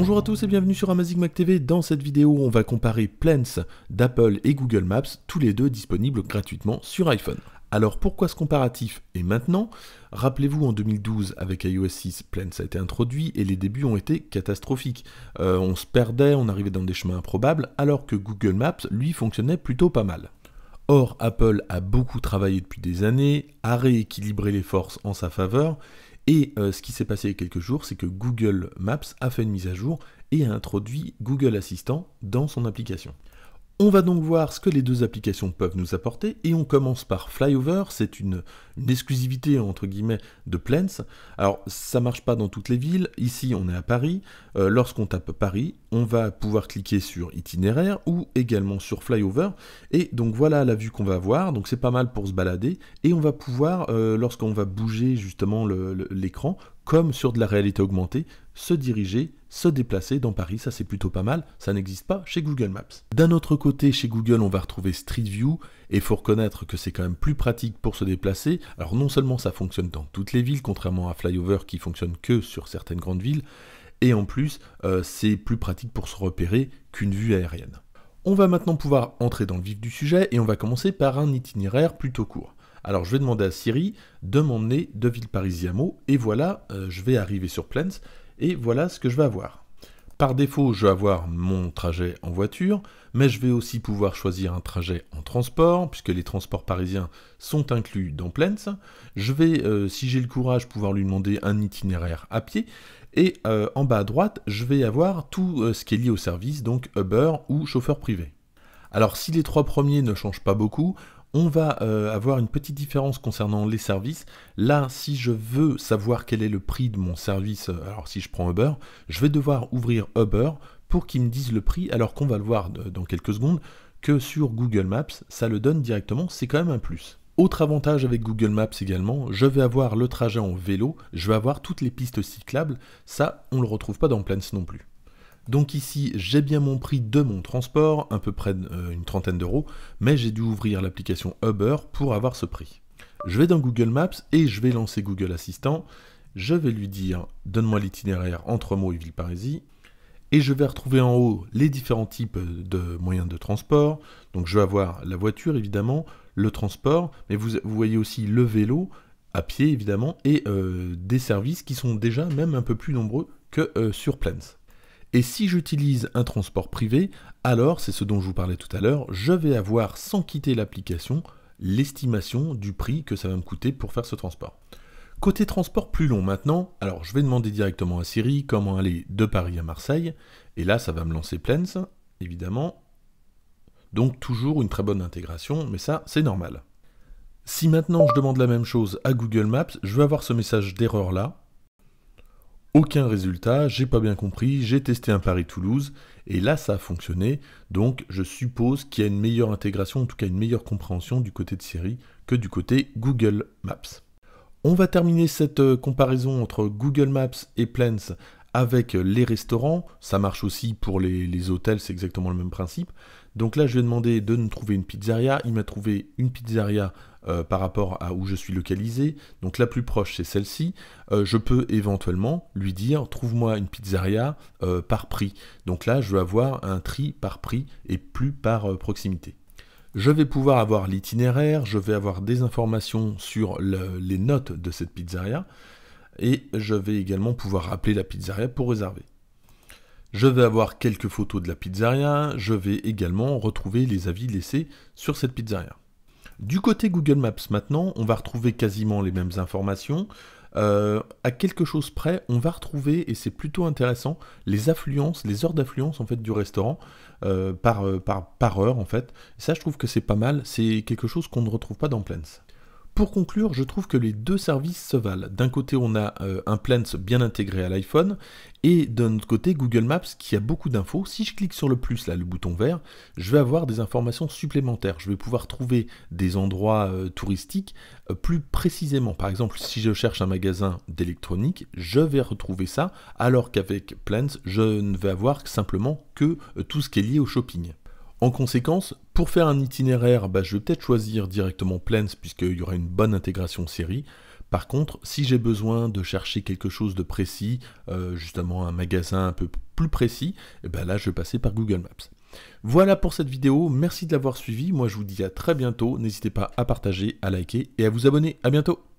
Bonjour à tous et bienvenue sur Amazing Mac TV. Dans cette vidéo, on va comparer Plants d'Apple et Google Maps, tous les deux disponibles gratuitement sur iPhone. Alors pourquoi ce comparatif Et maintenant Rappelez-vous, en 2012, avec iOS 6, Plants a été introduit et les débuts ont été catastrophiques. Euh, on se perdait, on arrivait dans des chemins improbables, alors que Google Maps, lui, fonctionnait plutôt pas mal. Or, Apple a beaucoup travaillé depuis des années, a rééquilibré les forces en sa faveur, et euh, ce qui s'est passé il y a quelques jours, c'est que Google Maps a fait une mise à jour et a introduit Google Assistant dans son application. On va donc voir ce que les deux applications peuvent nous apporter et on commence par Flyover, c'est une, exclusivité entre guillemets de Plains. Alors ça marche pas dans toutes les villes, ici on est à Paris, euh, lorsqu'on tape Paris, on va pouvoir cliquer sur itinéraire ou également sur Flyover et donc voilà la vue qu'on va avoir, donc c'est pas mal pour se balader et on va pouvoir euh, lorsqu'on va bouger justement l'écran comme sur de la réalité augmentée se diriger se déplacer dans Paris, ça c'est plutôt pas mal, ça n'existe pas chez Google Maps. D'un autre côté, chez Google, on va retrouver Street View, et faut reconnaître que c'est quand même plus pratique pour se déplacer. Alors non seulement ça fonctionne dans toutes les villes, contrairement à Flyover qui fonctionne que sur certaines grandes villes, et en plus, euh, c'est plus pratique pour se repérer qu'une vue aérienne. On va maintenant pouvoir entrer dans le vif du sujet et on va commencer par un itinéraire plutôt court. Alors je vais demander à Siri de m'emmener de ville à et voilà, euh, je vais arriver sur Plains et voilà ce que je vais avoir. Par défaut, je vais avoir mon trajet en voiture, mais je vais aussi pouvoir choisir un trajet en transport, puisque les transports parisiens sont inclus dans Plens. Je vais, euh, si j'ai le courage, pouvoir lui demander un itinéraire à pied. Et euh, en bas à droite, je vais avoir tout euh, ce qui est lié au service, donc Uber ou chauffeur privé. Alors si les trois premiers ne changent pas beaucoup, on va euh, avoir une petite différence concernant les services. Là, si je veux savoir quel est le prix de mon service, euh, alors si je prends Uber, je vais devoir ouvrir Uber pour qu'il me dise le prix, alors qu'on va le voir euh, dans quelques secondes, que sur Google Maps, ça le donne directement, c'est quand même un plus. Autre avantage avec Google Maps également, je vais avoir le trajet en vélo, je vais avoir toutes les pistes cyclables, ça on ne le retrouve pas dans Plans non plus. Donc ici, j'ai bien mon prix de mon transport, à peu près euh, une trentaine d'euros, mais j'ai dû ouvrir l'application Uber pour avoir ce prix. Je vais dans Google Maps et je vais lancer Google Assistant. Je vais lui dire donne-moi l'itinéraire entre Meaux et Villeparisis. Et je vais retrouver en haut les différents types de moyens de transport. Donc je vais avoir la voiture évidemment, le transport, mais vous, voyez aussi le vélo, à pied évidemment, et euh, des services qui sont déjà même un peu plus nombreux que euh, sur Plains. Et si j'utilise un transport privé, alors, c'est ce dont je vous parlais tout à l'heure, je vais avoir, sans quitter l'application, l'estimation du prix que ça va me coûter pour faire ce transport. Côté transport plus long maintenant, alors je vais demander directement à Siri comment aller de Paris à Marseille, et là ça va me lancer Plains, évidemment. Donc toujours une très bonne intégration, mais ça c'est normal. Si maintenant je demande la même chose à Google Maps, je vais avoir ce message d'erreur là, aucun résultat, j'ai pas bien compris, j'ai testé un Paris-Toulouse, et là ça a fonctionné, donc je suppose qu'il y a une meilleure intégration, en tout cas une meilleure compréhension du côté de Siri que du côté Google Maps. On va terminer cette euh, comparaison entre Google Maps et Plans avec les restaurants, ça marche aussi pour les hôtels, c'est exactement le même principe. Donc là, je lui ai demandé de nous trouver une pizzeria. Il m'a trouvé une pizzeria euh, par rapport à où je suis localisé. Donc la plus proche, c'est celle-ci. Euh, je peux éventuellement lui dire, trouve-moi une pizzeria euh, par prix. Donc là, je vais avoir un tri par prix et plus par proximité. Je vais pouvoir avoir l'itinéraire, je vais avoir des informations sur les notes de cette pizzeria et je vais également pouvoir appeler la pizzeria pour réserver. Je vais avoir quelques photos de la pizzeria, je vais également retrouver les avis laissés sur cette pizzeria. Du côté Google Maps maintenant, on va retrouver quasiment les mêmes informations. Euh, à quelque chose près, on va retrouver, et c'est plutôt intéressant, les affluences, les heures d'affluence en fait du restaurant euh, par, euh, par, par heure en fait. ça je trouve que c'est pas mal, c'est quelque chose qu'on ne retrouve pas dans Plains. Pour conclure, je trouve que les deux services se valent. D'un côté, on a euh, un Plants bien intégré à l'iPhone, et d'un autre côté, Google Maps qui a beaucoup d'infos. Si je clique sur le plus, là, le bouton vert, je vais avoir des informations supplémentaires. Je vais pouvoir trouver des endroits euh, touristiques euh, plus précisément. Par exemple, si je cherche un magasin d'électronique, je vais retrouver ça, alors qu'avec Plants, je ne vais avoir simplement que tout ce qui est lié au shopping. En conséquence, pour faire un itinéraire, bah, je vais peut-être choisir directement Plains puisqu'il y aura une bonne intégration série. Par contre, si j'ai besoin de chercher quelque chose de précis, euh, justement un magasin un peu plus précis, eh ben là je vais passer par Google Maps. Voilà pour cette vidéo, merci de l'avoir suivi, moi je vous dis à très bientôt, n'hésitez pas à partager, à liker et à vous abonner, à bientôt